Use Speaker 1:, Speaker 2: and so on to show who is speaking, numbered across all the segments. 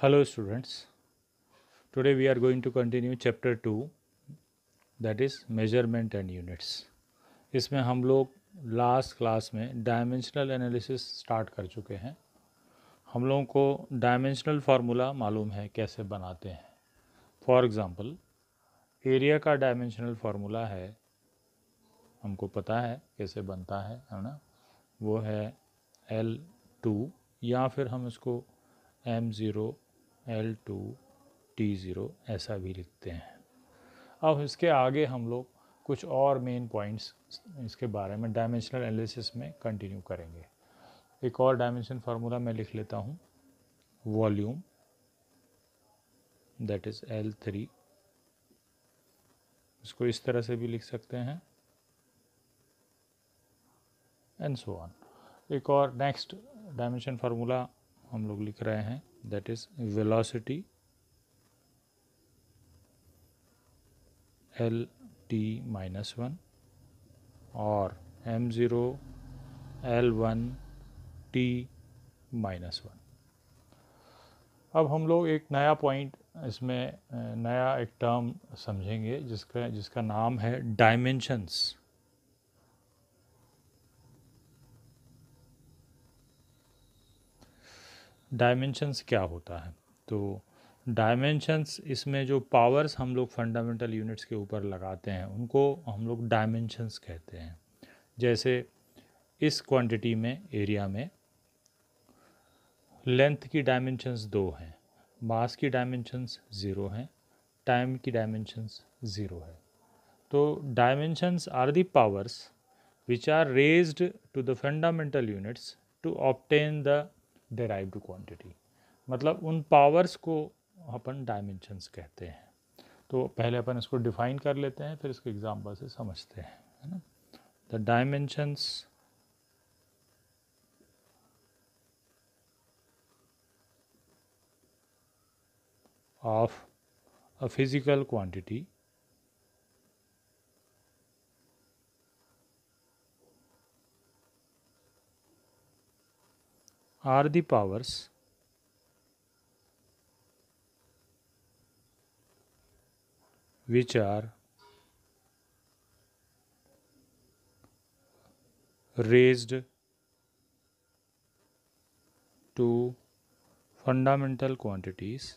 Speaker 1: Hello students, today we are going to continue chapter 2 that is measurement and units. इसमें हम लोग last class में dimensional analysis start कर चुके हैं हम लोगों को डायमेंशनल फार्मूला मालूम है कैसे बनाते हैं फॉर एग्ज़ाम्पल एरिया का डायमेंशनल फार्मूला है हमको पता है कैसे बनता है है ना वो है एल टू या फिर हम इसको M zero L two T zero ऐसा भी लिखते हैं अब इसके आगे हम लोग कुछ और मेन पॉइंट्स इसके बारे में डायमेंशनल एनालिसिस में कंटिन्यू करेंगे एक और डायमेंशन फार्मूला मैं लिख लेता हूँ volume that is L three इसको इस तरह से भी लिख सकते हैं एंड सो ऑन एक और नेक्स्ट डायमेंशन फार्मूला हम लोग लिख रहे हैं that is velocity L t minus 1 or m0 l1 t minus one अब हम लोग एक नया पॉइंट इसमें नया एक टर्म समझेंगे जिसका जिसका नाम है डायमेंशंस डायमेंशंस क्या होता है तो डायमेंशंस इसमें जो पावर्स हम लोग फंडामेंटल यूनिट्स के ऊपर लगाते हैं उनको हम लोग डायमेंशंस कहते हैं जैसे इस क्वांटिटी में एरिया में लेंथ की डायमेंशंस दो हैं मास की डायमेंशंस ज़ीरो हैं टाइम की डायमेंशंस ज़ीरो है तो dimensions are the powers which are raised to the fundamental units to obtain the derived quantity मतलब उन पावर्स को अपन डायमेंशंस कहते हैं तो पहले अपन इसको डिफाइन कर लेते हैं फिर इसके एग्जाम्पल से समझते हैं है ना the dimensions of a physical quantity are the powers which are raised to fundamental quantities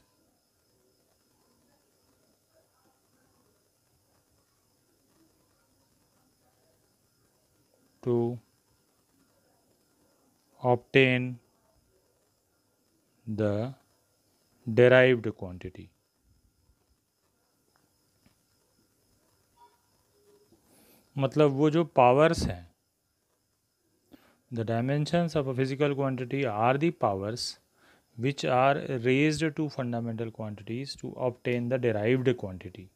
Speaker 1: to obtain the derived quantity. मतलब वो जो पावर्स हैं the dimensions of a physical quantity are the powers which are raised to fundamental quantities to obtain the derived quantity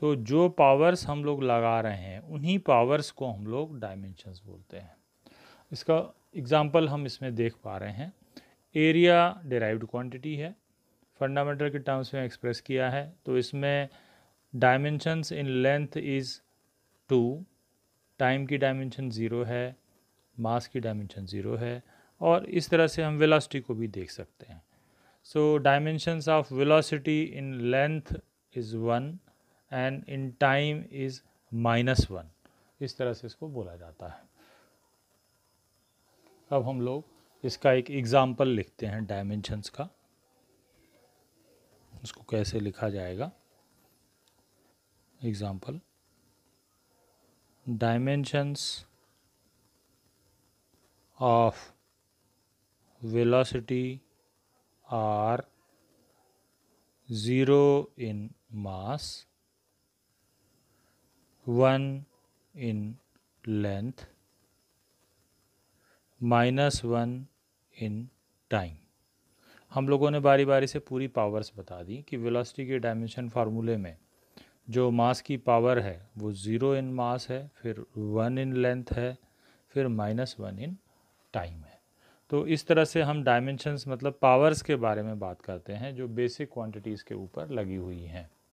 Speaker 1: तो जो powers हम लोग लगा रहे हैं उन्हीं पावर्स को हम लोग डायमेंशंस बोलते हैं इसका एग्ज़ाम्पल हम इसमें देख पा रहे हैं एरिया डिराइव्ड क्वांटिटी है फंडामेंटल के टर्म्स में एक्सप्रेस किया है तो इसमें dimensions in length is two time की डायमेंशन ज़ीरो है मास की डायमेंशन ज़ीरो है और इस तरह से हम वेलोसिटी को भी देख सकते हैं so dimensions of velocity in length is one and in time is minus one इस तरह से इसको बोला जाता है अब हम लोग इसका एक एग्ज़ाम्पल लिखते हैं डायमेंशंस का उसको कैसे लिखा जाएगा example dimensions of velocity are zero in mass one in length minus one in time हम लोगों ने बारी बारी से पूरी पावर्स बता दी कि वेलोसिटी के डायमेंशन फार्मूले में जो मास की पावर है वो ज़ीरो इन मास है फिर वन इन लेंथ है फिर माइनस वन इन टाइम है तो इस तरह से हम डायमेंशंस मतलब पावर्स के बारे में बात करते हैं जो बेसिक क्वांटिटीज़ के ऊपर लगी हुई हैं